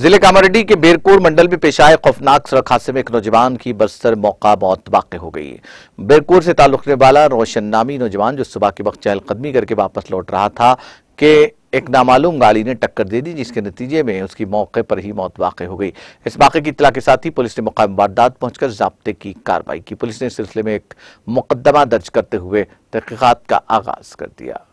जिले कामारेड्डी के बेरकोर मंडल में पेश आए खौफनाक सड़क हादसे में एक नौजवान की बस्तर मौका मौत वाक़ हो गई बेरकोर से ताल्लुक रखने वाला रोशन नामी नौजवान जो सुबह के वक्त चहलकदमी करके वापस लौट रहा था के एक नामालूम गाड़ी ने टक्कर दे दी जिसके नतीजे में उसकी मौके पर ही मौत वाक़ हो गई इस मौके की इतला के साथ ही पुलिस ने मुकाम वारदात पहुंचकर जबते की कार्रवाई की पुलिस ने सिलसिले में एक मुकदमा दर्ज करते हुए तहकीकत का आगाज़ कर दिया